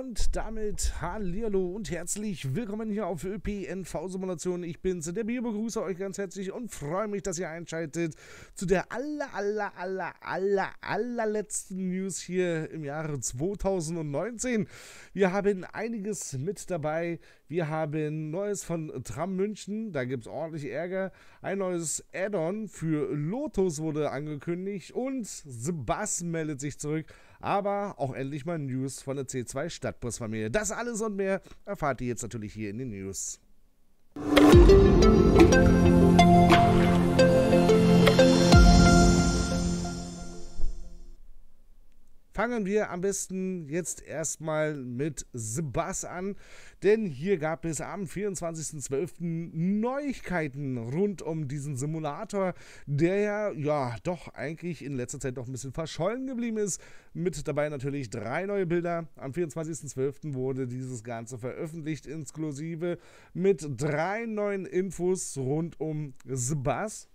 Und damit hallo und herzlich willkommen hier auf ÖPNV-Simulation. Ich bin's, der Bio, begrüße euch ganz herzlich und freue mich, dass ihr einschaltet zu der aller, aller, aller, aller, allerletzten News hier im Jahre 2019. Wir haben einiges mit dabei. Wir haben Neues von Tram München, da gibt's ordentlich Ärger. Ein neues Add-on für Lotus wurde angekündigt und The Bus meldet sich zurück aber auch endlich mal News von der C2 Stadtbusfamilie. Das alles und mehr erfahrt ihr jetzt natürlich hier in den News. Musik fangen wir am besten jetzt erstmal mit The Bass an, denn hier gab es am 24.12. Neuigkeiten rund um diesen Simulator, der ja, ja doch eigentlich in letzter Zeit doch ein bisschen verschollen geblieben ist. Mit dabei natürlich drei neue Bilder. Am 24.12. wurde dieses Ganze veröffentlicht, inklusive mit drei neuen Infos rund um The Bass.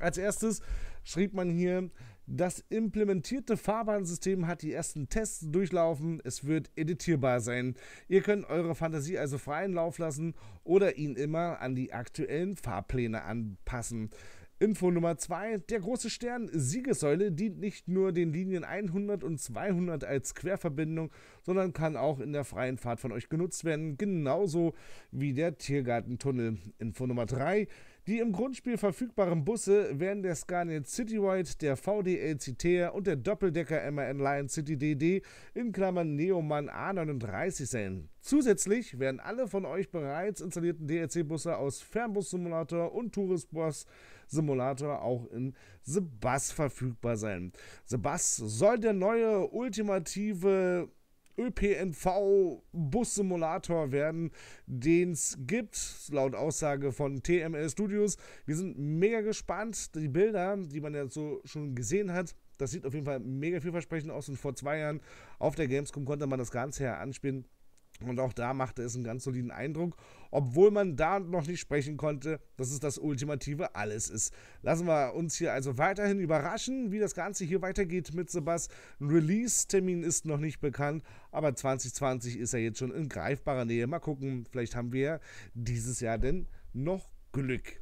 Als erstes schrieb man hier, das implementierte Fahrbahnsystem hat die ersten Tests durchlaufen. Es wird editierbar sein. Ihr könnt eure Fantasie also freien Lauf lassen oder ihn immer an die aktuellen Fahrpläne anpassen. Info Nummer 2. Der große Stern Siegessäule dient nicht nur den Linien 100 und 200 als Querverbindung, sondern kann auch in der freien Fahrt von euch genutzt werden, genauso wie der Tiergartentunnel. Info Nummer 3. Die im Grundspiel verfügbaren Busse werden der Scania Citywide, der VDL Citer und der Doppeldecker MAN Lion City DD in Klammern Neoman A39 sein. Zusätzlich werden alle von euch bereits installierten DLC-Busse aus Fernbus Simulator und Tourist Bus Simulator auch in The Bus verfügbar sein. The Bus soll der neue ultimative ÖPNV-Bus-Simulator werden, den es gibt, laut Aussage von TML Studios. Wir sind mega gespannt. Die Bilder, die man ja so schon gesehen hat, das sieht auf jeden Fall mega vielversprechend aus. Und vor zwei Jahren auf der Gamescom konnte man das Ganze ja anspielen. Und auch da machte es einen ganz soliden Eindruck, obwohl man da noch nicht sprechen konnte, dass es das ultimative Alles ist. Lassen wir uns hier also weiterhin überraschen, wie das Ganze hier weitergeht mit Sebas. Ein Release-Termin ist noch nicht bekannt, aber 2020 ist er jetzt schon in greifbarer Nähe. Mal gucken, vielleicht haben wir dieses Jahr denn noch Glück.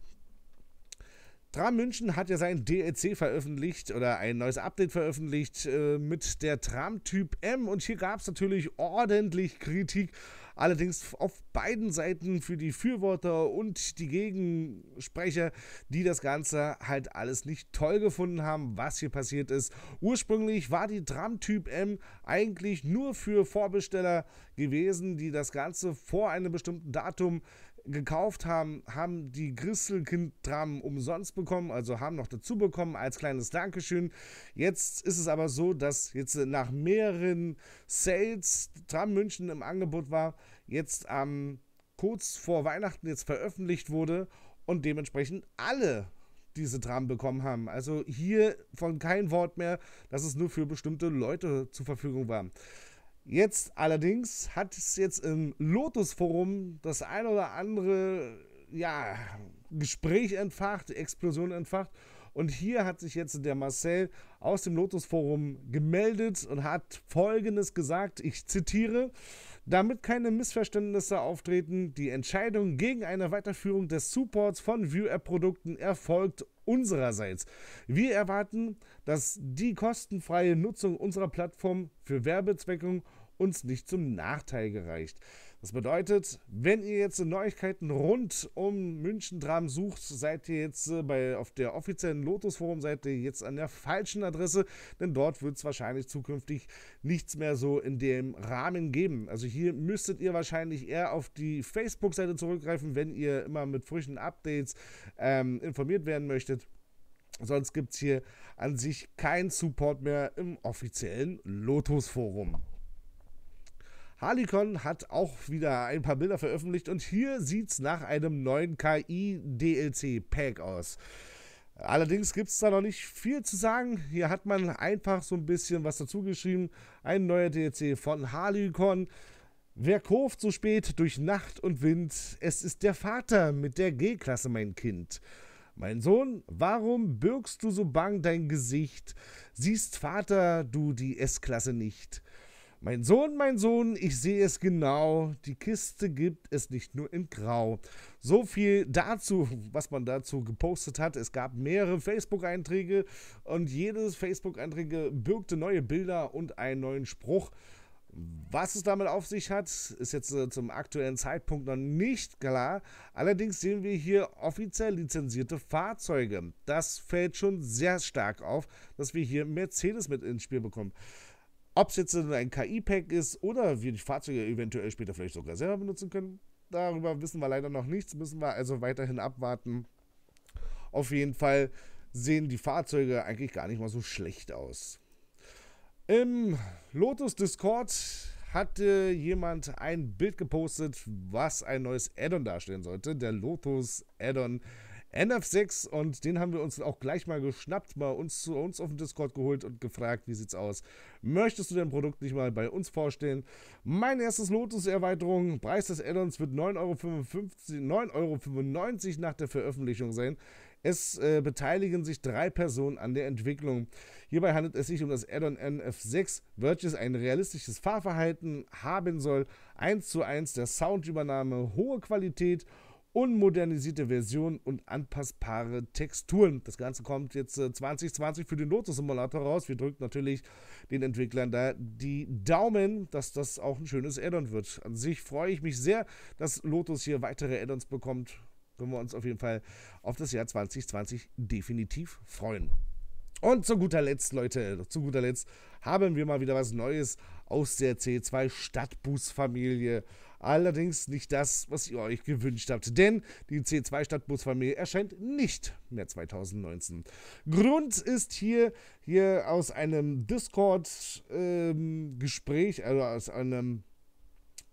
Tram München hat ja sein DLC veröffentlicht oder ein neues Update veröffentlicht äh, mit der Tram Typ M und hier gab es natürlich ordentlich Kritik, allerdings auf beiden Seiten für die Fürworter und die Gegensprecher, die das Ganze halt alles nicht toll gefunden haben, was hier passiert ist. Ursprünglich war die Tram Typ M eigentlich nur für Vorbesteller gewesen, die das Ganze vor einem bestimmten Datum gekauft haben, haben die christelkind dramen umsonst bekommen, also haben noch dazu bekommen als kleines Dankeschön. Jetzt ist es aber so, dass jetzt nach mehreren Sales Tram München im Angebot war, jetzt ähm, kurz vor Weihnachten jetzt veröffentlicht wurde und dementsprechend alle diese Dramen bekommen haben. Also hier von kein Wort mehr, dass es nur für bestimmte Leute zur Verfügung war. Jetzt allerdings hat es jetzt im Lotus-Forum das ein oder andere ja, Gespräch entfacht, Explosion entfacht. Und hier hat sich jetzt der Marcel aus dem Lotus-Forum gemeldet und hat Folgendes gesagt. Ich zitiere. Damit keine Missverständnisse auftreten, die Entscheidung gegen eine Weiterführung des Supports von View-App-Produkten erfolgt unsererseits. Wir erwarten, dass die kostenfreie Nutzung unserer Plattform für Werbezweckung uns nicht zum Nachteil gereicht. Das bedeutet, wenn ihr jetzt Neuigkeiten rund um München Dram sucht, seid ihr jetzt äh, bei, auf der offiziellen Lotus Forum seid jetzt an der falschen Adresse, denn dort wird es wahrscheinlich zukünftig nichts mehr so in dem Rahmen geben. Also hier müsstet ihr wahrscheinlich eher auf die Facebook-Seite zurückgreifen, wenn ihr immer mit frischen Updates ähm, informiert werden möchtet. Sonst gibt es hier an sich keinen Support mehr im offiziellen Lotus Forum. Harlequin hat auch wieder ein paar Bilder veröffentlicht und hier sieht's nach einem neuen KI-DLC-Pack aus. Allerdings gibt es da noch nicht viel zu sagen. Hier hat man einfach so ein bisschen was dazu geschrieben. Ein neuer DLC von Harlequin. Wer kurft so spät durch Nacht und Wind? Es ist der Vater mit der G-Klasse, mein Kind. Mein Sohn, warum bürgst du so bang dein Gesicht? Siehst Vater, du die S-Klasse nicht. Mein Sohn, mein Sohn, ich sehe es genau. Die Kiste gibt es nicht nur in Grau. So viel dazu, was man dazu gepostet hat. Es gab mehrere Facebook-Einträge und jedes Facebook-Einträge birgte neue Bilder und einen neuen Spruch. Was es damit auf sich hat, ist jetzt äh, zum aktuellen Zeitpunkt noch nicht klar. Allerdings sehen wir hier offiziell lizenzierte Fahrzeuge. Das fällt schon sehr stark auf, dass wir hier Mercedes mit ins Spiel bekommen. Ob es jetzt ein KI-Pack ist oder wir die Fahrzeuge eventuell später vielleicht sogar selber benutzen können, darüber wissen wir leider noch nichts, müssen wir also weiterhin abwarten. Auf jeden Fall sehen die Fahrzeuge eigentlich gar nicht mal so schlecht aus. Im Lotus Discord hatte jemand ein Bild gepostet, was ein neues Addon darstellen sollte. Der Lotus Addon NF6 und den haben wir uns auch gleich mal geschnappt, mal uns zu uns auf dem Discord geholt und gefragt, wie sieht's aus? Möchtest du dein Produkt nicht mal bei uns vorstellen? Mein erstes Lotus-Erweiterung, Preis des Addons wird 9,95 Euro nach der Veröffentlichung sein. Es äh, beteiligen sich drei Personen an der Entwicklung. Hierbei handelt es sich um das Addon NF6, welches ein realistisches Fahrverhalten haben soll, 1 zu 1 der Soundübernahme, hohe Qualität und unmodernisierte Version und anpassbare Texturen. Das Ganze kommt jetzt 2020 äh, für den Lotus Simulator raus. Wir drücken natürlich den Entwicklern da die Daumen, dass das auch ein schönes Add-on wird. An sich freue ich mich sehr, dass Lotus hier weitere Add-ons bekommt. Können wir uns auf jeden Fall auf das Jahr 2020 definitiv freuen. Und zu guter Letzt, Leute, zu guter Letzt haben wir mal wieder was Neues aus der C2 Stadtbus-Familie. Allerdings nicht das, was ihr euch gewünscht habt, denn die C2 Stadtbusfamilie erscheint nicht mehr 2019. Grund ist hier, hier aus einem Discord-Gespräch, ähm, also aus einem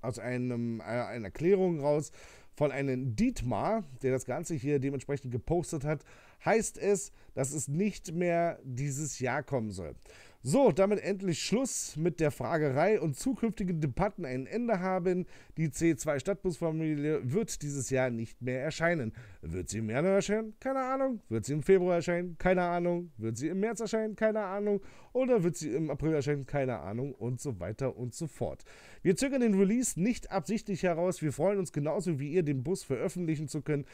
aus einem, äh, einer Erklärung raus von einem Dietmar, der das Ganze hier dementsprechend gepostet hat, heißt es, dass es nicht mehr dieses Jahr kommen soll. So, damit endlich Schluss mit der Fragerei und zukünftige Debatten ein Ende haben. Die C2 Stadtbusfamilie wird dieses Jahr nicht mehr erscheinen. Wird sie im Januar erscheinen? Keine Ahnung. Wird sie im Februar erscheinen? Keine Ahnung. Wird sie im März erscheinen? Keine Ahnung. Oder wird sie im April erscheinen? Keine Ahnung. Und so weiter und so fort. Wir zögern den Release nicht absichtlich heraus. Wir freuen uns genauso wie ihr, den Bus veröffentlichen zu können.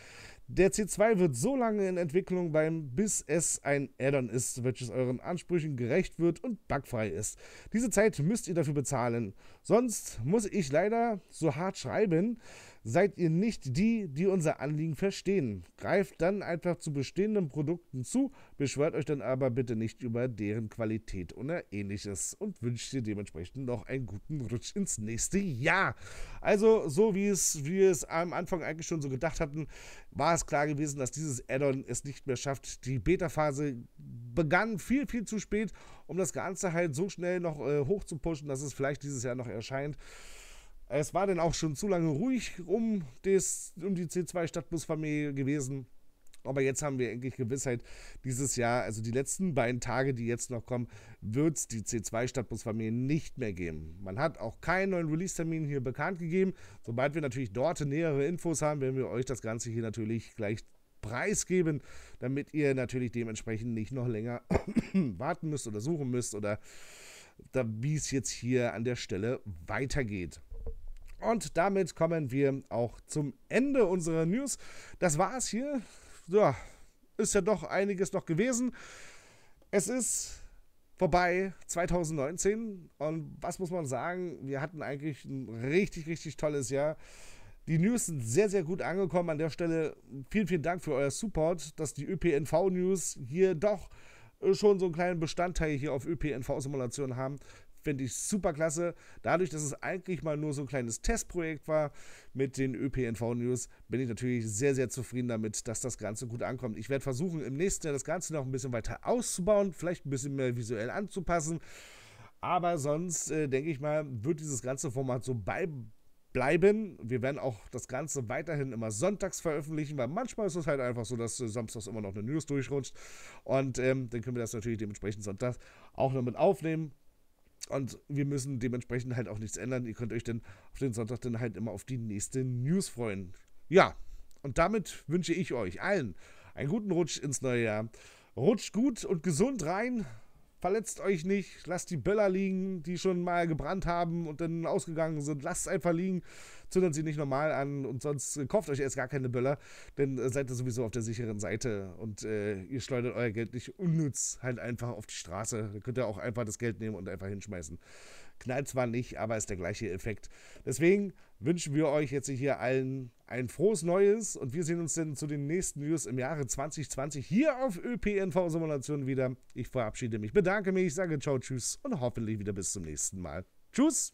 Der C2 wird so lange in Entwicklung bleiben, bis es ein Addon ist, welches euren Ansprüchen gerecht wird und bugfrei ist. Diese Zeit müsst ihr dafür bezahlen. Sonst muss ich leider so hart schreiben, Seid ihr nicht die, die unser Anliegen verstehen? Greift dann einfach zu bestehenden Produkten zu, beschwört euch dann aber bitte nicht über deren Qualität oder ähnliches und wünscht ihr dementsprechend noch einen guten Rutsch ins nächste Jahr. Also, so wie es, wie wir es am Anfang eigentlich schon so gedacht hatten, war es klar gewesen, dass dieses Addon es nicht mehr schafft. Die Beta-Phase begann viel, viel zu spät, um das Ganze halt so schnell noch äh, hoch zu pushen, dass es vielleicht dieses Jahr noch erscheint. Es war dann auch schon zu lange ruhig um, des, um die C2-Stadtbusfamilie gewesen. Aber jetzt haben wir endlich Gewissheit, dieses Jahr, also die letzten beiden Tage, die jetzt noch kommen, wird es die C2-Stadtbusfamilie nicht mehr geben. Man hat auch keinen neuen Release-Termin hier bekannt gegeben. Sobald wir natürlich dort nähere Infos haben, werden wir euch das Ganze hier natürlich gleich preisgeben, damit ihr natürlich dementsprechend nicht noch länger warten müsst oder suchen müsst oder wie es jetzt hier an der Stelle weitergeht. Und damit kommen wir auch zum Ende unserer News. Das war's hier. Ja, ist ja doch einiges noch gewesen. Es ist vorbei 2019 und was muss man sagen, wir hatten eigentlich ein richtig, richtig tolles Jahr. Die News sind sehr, sehr gut angekommen. An der Stelle vielen, vielen Dank für euer Support, dass die ÖPNV-News hier doch äh, schon so einen kleinen Bestandteil hier auf ÖPNV-Simulationen haben. Finde ich super klasse. Dadurch, dass es eigentlich mal nur so ein kleines Testprojekt war mit den ÖPNV-News, bin ich natürlich sehr, sehr zufrieden damit, dass das Ganze gut ankommt. Ich werde versuchen, im nächsten Jahr das Ganze noch ein bisschen weiter auszubauen, vielleicht ein bisschen mehr visuell anzupassen. Aber sonst, äh, denke ich mal, wird dieses ganze Format so beibehalten bleiben. Wir werden auch das Ganze weiterhin immer sonntags veröffentlichen, weil manchmal ist es halt einfach so, dass äh, samstags immer noch eine News durchrutscht. Und ähm, dann können wir das natürlich dementsprechend sonntags auch noch mit aufnehmen. Und wir müssen dementsprechend halt auch nichts ändern. Ihr könnt euch dann auf den Sonntag dann halt immer auf die nächste News freuen. Ja, und damit wünsche ich euch allen einen guten Rutsch ins neue Jahr. Rutscht gut und gesund rein. Verletzt euch nicht, lasst die Böller liegen, die schon mal gebrannt haben und dann ausgegangen sind. Lasst es einfach liegen, zündet sie nicht normal an und sonst äh, kauft euch erst gar keine Böller, denn äh, seid ihr sowieso auf der sicheren Seite und äh, ihr schleudert euer Geld nicht unnütz halt einfach auf die Straße. Da könnt ihr auch einfach das Geld nehmen und einfach hinschmeißen. Knallt zwar nicht, aber ist der gleiche Effekt. Deswegen wünschen wir euch jetzt hier allen ein frohes Neues und wir sehen uns dann zu den nächsten News im Jahre 2020 hier auf ÖPNV-Simulation wieder. Ich verabschiede mich, bedanke mich, sage ciao, tschüss und hoffentlich wieder bis zum nächsten Mal. Tschüss!